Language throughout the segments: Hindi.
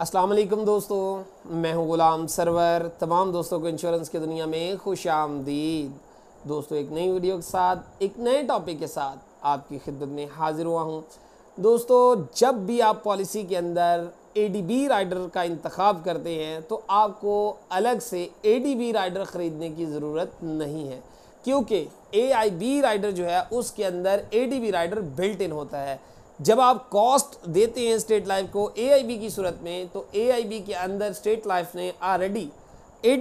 अस्सलाम वालेकुम दोस्तों मैं हूं गुलाम सरवर तमाम दोस्तों को इंश्योरेंस की दुनिया में खुश आमदीद दोस्तों एक नई वीडियो के साथ एक नए टॉपिक के साथ आपकी खिदमत में हाज़िर हुआ हूं दोस्तों जब भी आप पॉलिसी के अंदर ए डी बी राइडर का इंतखब करते हैं तो आपको अलग से ए डी बी राइडर ख़रीदने की ज़रूरत नहीं है क्योंकि ए आई बी राइडर जो है उसके अंदर A D B rider built in होता है जब आप कॉस्ट देते हैं स्टेट लाइफ को ए की सूरत में तो ए के अंदर स्टेट लाइफ ने ऑलरेडी ए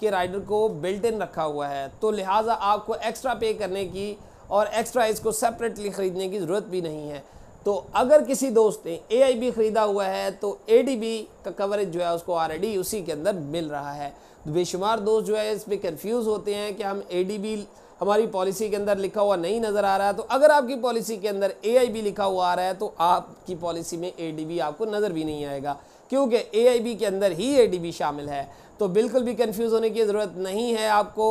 के राइडर को बिल्ट इन रखा हुआ है तो लिहाजा आपको एक्स्ट्रा पे करने की और एक्स्ट्रा इसको सेपरेटली ख़रीदने की ज़रूरत भी नहीं है तो अगर किसी दोस्त ने ए ख़रीदा हुआ है तो ए का कवरेज जो है उसको ऑलरेडी उसी के अंदर मिल रहा है तो बेशुमार दोस्त जो है इस पर कन्फ्यूज़ होते हैं कि हम ए हमारी पॉलिसी के अंदर लिखा हुआ नहीं नज़र आ रहा है तो अगर आपकी पॉलिसी के अंदर ए लिखा हुआ आ रहा है तो आपकी पॉलिसी में ए आपको नज़र भी नहीं आएगा क्योंकि ए के अंदर ही ए शामिल है तो बिल्कुल भी कन्फ्यूज़ होने की ज़रूरत नहीं है आपको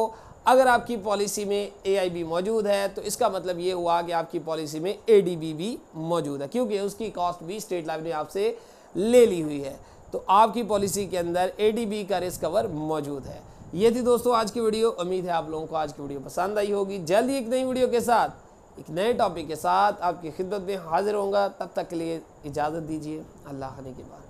अगर आपकी पॉलिसी में ए मौजूद है तो इसका मतलब ये हुआ कि आपकी पॉलिसी में ए भी मौजूद है क्योंकि उसकी कॉस्ट भी स्टेट लाइफ ने आपसे ले ली हुई है तो आपकी पॉलिसी के अंदर ए का रिस्क कवर मौजूद है ये थी दोस्तों आज की वीडियो उम्मीद है आप लोगों को आज की वीडियो पसंद आई होगी जल्द ही एक नई वीडियो के साथ एक नए टॉपिक के साथ आपकी खिदमत में हाजिर होंगे तब तक के लिए इजाज़त दीजिए अल्लाह के बाद